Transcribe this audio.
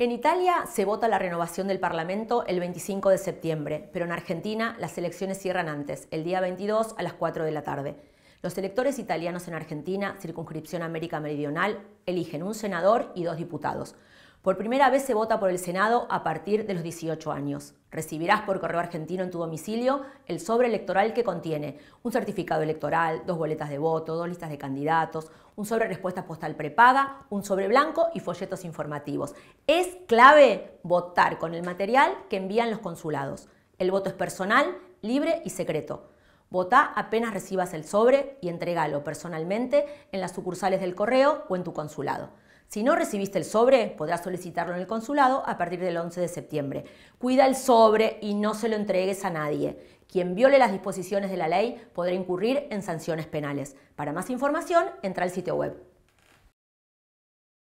En Italia se vota la renovación del Parlamento el 25 de septiembre, pero en Argentina las elecciones cierran antes, el día 22 a las 4 de la tarde. Los electores italianos en Argentina, circunscripción América Meridional, eligen un senador y dos diputados. Por primera vez se vota por el Senado a partir de los 18 años. Recibirás por correo argentino en tu domicilio el sobre electoral que contiene un certificado electoral, dos boletas de voto, dos listas de candidatos, un sobre respuesta postal prepaga, un sobre blanco y folletos informativos. Es clave votar con el material que envían los consulados. El voto es personal, libre y secreto. Vota apenas recibas el sobre y entregalo personalmente en las sucursales del correo o en tu consulado. Si no recibiste el sobre, podrás solicitarlo en el consulado a partir del 11 de septiembre. Cuida el sobre y no se lo entregues a nadie. Quien viole las disposiciones de la ley podrá incurrir en sanciones penales. Para más información, entra al sitio web.